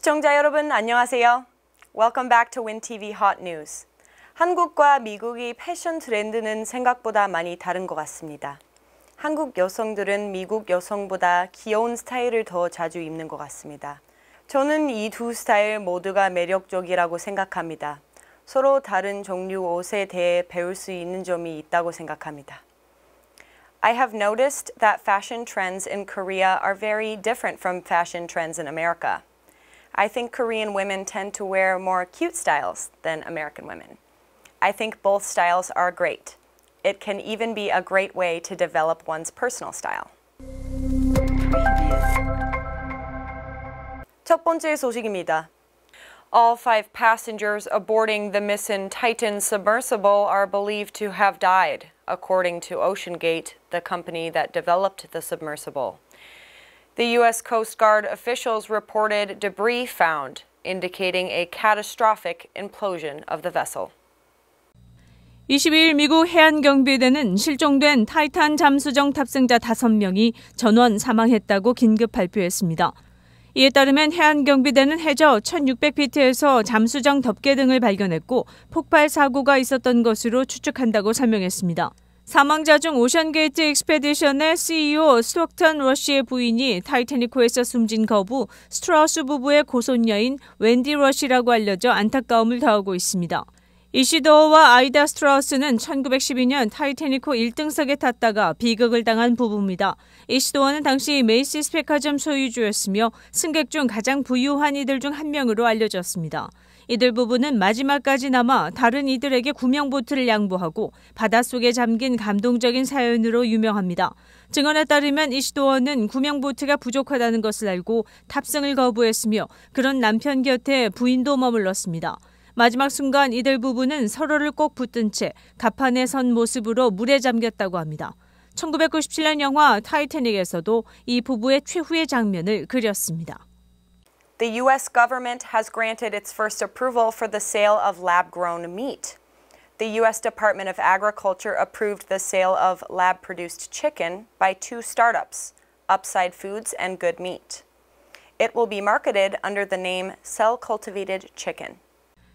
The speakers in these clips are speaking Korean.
시청자 여러분 안녕하세요. Welcome back to WinTV Hot News. 한국과 미국의 패션 트렌드는 생각보다 많이 다른 것 같습니다. 한국 여성들은 미국 여성보다 귀여운 스타일을 더 자주 입는 것 같습니다. 저는 이 두 스타일 모두가 매력적이라고 생각합니다. 서로 다른 종류 옷에 대해 배울 수 있는 점이 있다고 생각합니다. I have noticed that fashion trends in Korea are very different from fashion trends in America. I think Korean women tend to wear more cute styles than American women. I think both styles are great. It can even be a great way to develop one's personal style. 첫 번째 소식입니다. All five passengers aboard the missing Titan submersible are believed to have died, according to OceanGate, the company that developed the submersible. The U.S. Coast Guard officials reported debris found, indicating a catastrophic implosion of the vessel. 22일 미국 해안경비대는 실종된 타이탄 잠수정 탑승자 5명이 전원 사망했다고 긴급 발표했습니다. 이에 따르면 해안경비대는 해저 1600피트에서 잠수정 덮개 등을 발견했고 폭발 사고가 있었던 것으로 추측한다고 설명했습니다. 사망자 중 오션게이트 익스페디션의 CEO 스톡턴 러쉬의 부인이 타이타닉호에서 숨진 거부 스트라우스 부부의 고손녀인 웬디 러쉬라고 알려져 안타까움을 더하고 있습니다. 이시도어와 아이다 스트라우스는 1912년 타이타닉호 1등석에 탔다가 비극을 당한 부부입니다. 이시도어는 당시 메이시스 백화점 소유주였으며 승객 중 가장 부유한 이들 중 한 명으로 알려졌습니다. 이들 부부는 마지막까지 남아 다른 이들에게 구명보트를 양보하고 바닷속에 잠긴 감동적인 사연으로 유명합니다. 증언에 따르면 이시도원은 구명보트가 부족하다는 것을 알고 탑승을 거부했으며 그런 남편 곁에 부인도 머물렀습니다. 마지막 순간 이들 부부는 서로를 꼭 붙든 채갑판에선 모습으로 물에 잠겼다고 합니다. 1997년 영화 타이타닉에서도 이 부부의 최후의 장면을 그렸습니다. The U.S. government has granted its first approval for the sale of lab grown meat. The U.S. Department of Agriculture approved the sale of lab produced chicken by two startups, Upside Foods and Good Meat. It will be marketed under the name Cell Cultivated Chicken.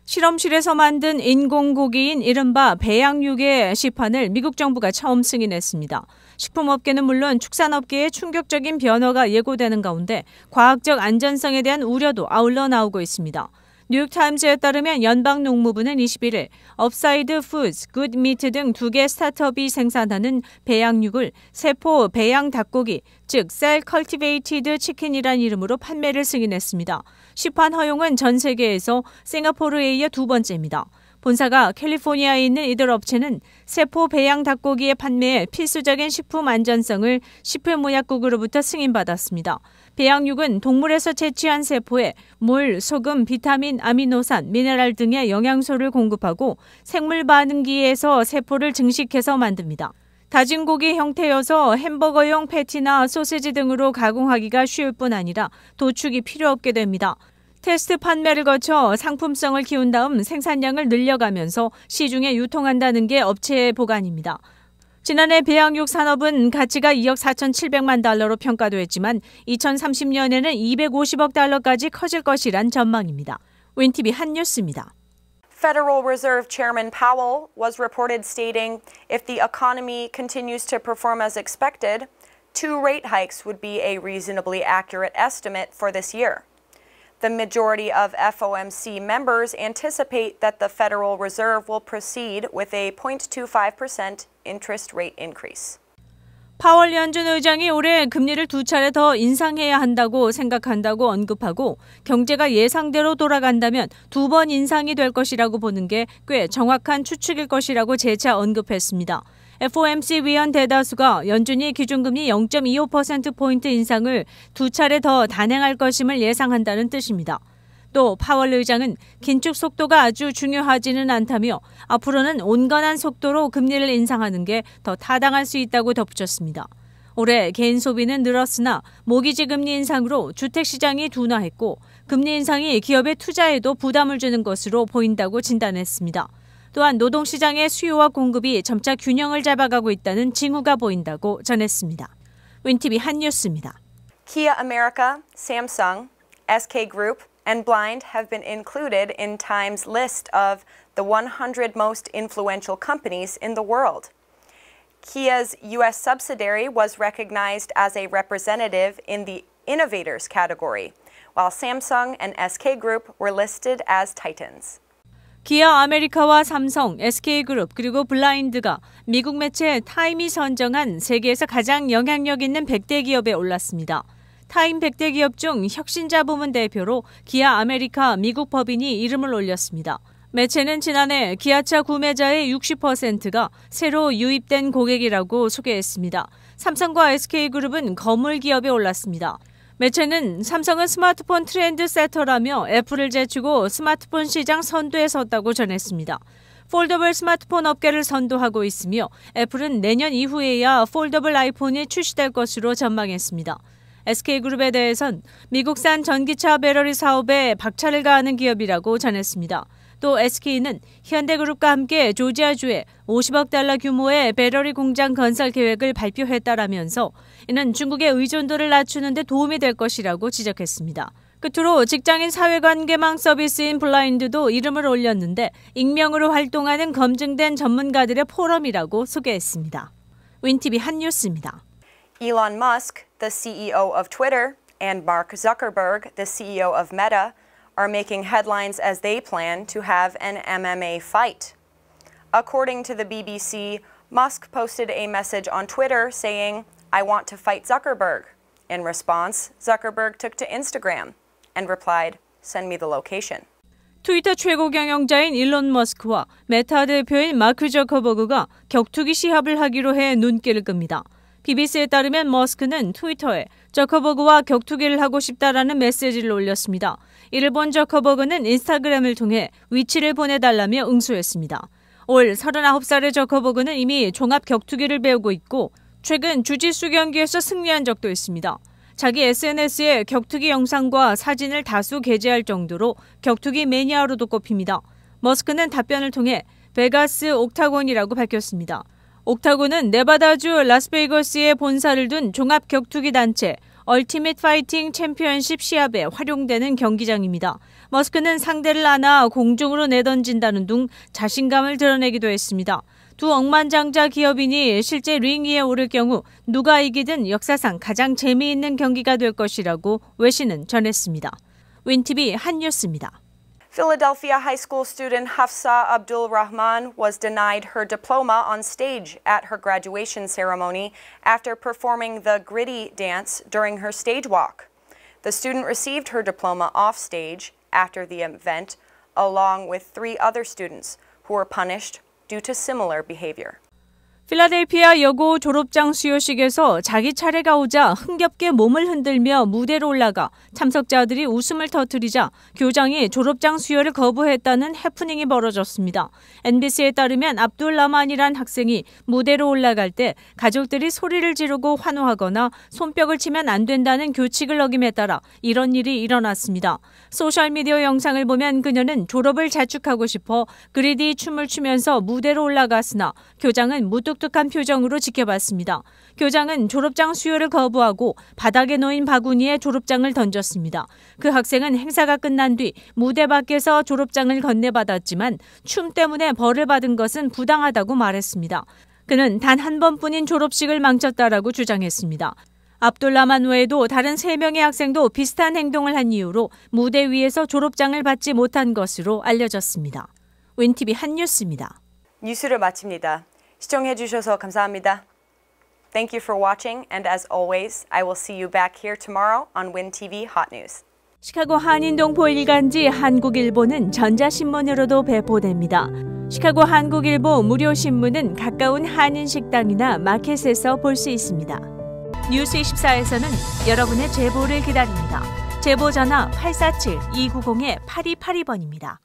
실험실에서 만든 인공고기인 이른바 배양육의 시판을 미국 정부가 처음 승인했습니다. 식품업계는 물론 축산업계에 충격적인 변화가 예고되는 가운데 과학적 안전성에 대한 우려도 아울러 나오고 있습니다. 뉴욕타임즈에 따르면 연방농무부는 21일 업사이드 푸즈, 굿미트 등 두 개 스타트업이 생산하는 배양육을 세포 배양 닭고기, 즉 셀 컬티베이티드 치킨이란 이름으로 판매를 승인했습니다. 시판 허용은 전 세계에서 싱가포르에 이어 두 번째입니다. 본사가 캘리포니아에 있는 이들 업체는 세포 배양 닭고기의 판매에 필수적인 식품 안전성을 식품의약국으로부터 승인받았습니다. 배양육은 동물에서 채취한 세포에 물, 소금, 비타민, 아미노산, 미네랄 등의 영양소를 공급하고 생물 반응기에서 세포를 증식해서 만듭니다. 다진 고기 형태여서 햄버거용 패티나 소세지 등으로 가공하기가 쉬울 뿐 아니라 도축이 필요 없게 됩니다. 테스트 판매를 거쳐 상품성을 키운 다음 생산량을 늘려가면서 시중에 유통한다는 게 업체의 보관입니다. 지난해 배양육 산업은 가치가 2억 4,700만 달러로 평가됐지만 2030년에는 250억 달러까지 커질 것이란 전망입니다. 윈티비 한뉴스입니다. Federal Reserve Chairman Powell was reported stating if the economy continues to perform as expected, two rate hikes would be a reasonably accurate estimate for this year. The majority of FOMC members anticipate that the Federal Reserve will proceed with a 0.25% interest rate increase. 파월 연준 의장이 올해 금리를 두 차례 더 인상해야 한다고 생각한다고 언급하고 경제가 예상대로 돌아간다면 두 번 인상이 될 것이라고 보는 게 꽤 정확한 추측일 것이라고 재차 언급했습니다. FOMC 위원 대다수가 연준이 기준금리 0.25%포인트 인상을 두 차례 더 단행할 것임을 예상한다는 뜻입니다. 또 파월 의장은 긴축 속도가 아주 중요하지는 않다며 앞으로는 온건한 속도로 금리를 인상하는 게 더 타당할 수 있다고 덧붙였습니다. 올해 개인 소비는 늘었으나 모기지 금리 인상으로 주택 시장이 둔화했고 금리 인상이 기업의 투자에도 부담을 주는 것으로 보인다고 진단했습니다. 또한 노동시장의 수요와 공급이 점차 균형을 잡아가고 있다는 징후가 보인다고 전했습니다. 윈티비 한뉴스입니다. Kia America, Samsung, SK Group and Blind have been included in Time's list of the 100 most influential companies in the world. Kia's U.S. subsidiary was recognized as a representative in the Innovators category, while Samsung and SK Group were listed as titans. 기아 아메리카와 삼성, SK그룹 그리고 블라인드가 미국 매체 타임이 선정한 세계에서 가장 영향력 있는 100대 기업에 올랐습니다. 타임 100대 기업 중 혁신자 부문 대표로 기아 아메리카 미국 법인이 이름을 올렸습니다. 매체는 지난해 기아차 구매자의 60%가 새로 유입된 고객이라고 소개했습니다. 삼성과 SK그룹은 거물 기업에 올랐습니다. 매체는 삼성은 스마트폰 트렌드 세터라며 애플을 제치고 스마트폰 시장 선두에 섰다고 전했습니다. 폴더블 스마트폰 업계를 선도하고 있으며 애플은 내년 이후에야 폴더블 아이폰이 출시될 것으로 전망했습니다. SK그룹에 대해선 미국산 전기차 배터리 사업에 박차를 가하는 기업이라고 전했습니다. 또 SK는 현대그룹과 함께 조지아주에 50억 달러 규모의 배터리 공장 건설 계획을 발표했다라면서 이는 중국의 의존도를 낮추는 데 도움이 될 것이라고 지적했습니다. 끝으로 직장인 사회관계망 서비스인 블라인드도 이름을 올렸는데 익명으로 활동하는 검증된 전문가들의 포럼이라고 소개했습니다. 윈티비 한뉴스입니다. Elon Musk, the CEO of Twitter, and Mark Zuckerberg, the CEO of Meta, are making headlines as they plan to have an MMA fight. According to the BBC, Musk posted a message on Twitter saying, I want to fight Zuckerberg. In response, Zuckerberg took to Instagram and replied, Send me the location. 트위터 최고 경영자인 일론 머스크와 메타 대표인 마크 저커버그가 격투기 시합을 하기로 해 눈길을 끕니다. BBC에 따르면 머스크는 트위터에 저커버그와 격투기를 하고 싶다라는 메시지를 올렸습니다. 이를 본 저커버그는 인스타그램을 통해 위치를 보내달라며 응수했습니다. 올 39살의 저커버그는 이미 종합 격투기를 배우고 있고 최근 주짓수 경기에서 승리한 적도 있습니다. 자기 SNS에 격투기 영상과 사진을 다수 게재할 정도로 격투기 매니아로도 꼽힙니다. 머스크는 답변을 통해 베가스 옥타곤이라고 밝혔습니다. 옥타곤은 네바다주 라스베이거스에 본사를 둔 종합 격투기 단체 얼티밋 파이팅 챔피언십 시합에 활용되는 경기장입니다. 머스크는 상대를 안아 공중으로 내던진다는 둥 자신감을 드러내기도 했습니다. 두 억만장자 기업인이 실제 링 위에 오를 경우 누가 이기든 역사상 가장 재미있는 경기가 될 것이라고 외신은 전했습니다. 윈티비 한뉴스입니다. Philadelphia high school student Hafsa Abdul Rahman was denied her diploma on stage at her graduation ceremony after performing the gritty dance during her stage walk. The student received her diploma off stage after the event, along with three other students who were punished due to similar behavior. 필라델피아 여고 졸업장 수요식에서 자기 차례가 오자 흥겹게 몸을 흔들며 무대로 올라가 참석자들이 웃음을 터뜨리자 교장이 졸업장 수여를 거부했다는 해프닝이 벌어졌습니다. NBC에 따르면 압둘라만이란 학생이 무대로 올라갈 때 가족들이 소리를 지르고 환호하거나 손뼉을 치면 안 된다는 교칙을 어김에 따라 이런 일이 일어났습니다. 소셜미디어 영상을 보면 그녀는 졸업을 자축하고 싶어 그리디 춤을 추면서 무대로 올라갔으나 교장은 무뚝 무뚝한 표정으로 지켜봤습니다. 교장은 졸업장 수요를 거부하고 바닥에 놓인 바구니에 졸업장을 던졌습니다. 그 학생은 행사가 끝난 뒤 무대 밖에서 졸업장을 건네받았지만 춤 때문에 벌을 받은 것은 부당하다고 말했습니다. 그는 단 한 번뿐인 졸업식을 망쳤다라고 주장했습니다. 압돌라만 외에도 다른 3명의 학생도 비슷한 행동을 한 이유로 무대 위에서 졸업장을 받지 못한 것으로 알려졌습니다. 웬티비 한뉴스입니다. 뉴스를 마칩니다. 시청해 주셔서 감사합니다. Thank you for watching, and as always, I will see you back here tomorrow on WinTV Hot News. 시카고 한인동포 일간지 한국일보는 전자신문으로도 배포됩니다. 시카고 한국일보 무료신문은 가까운 한인식당이나 마켓에서 볼수 있습니다. 뉴스24에서는 여러분의 제보를 기다립니다. 제보 전화 847-290-8282번입니다.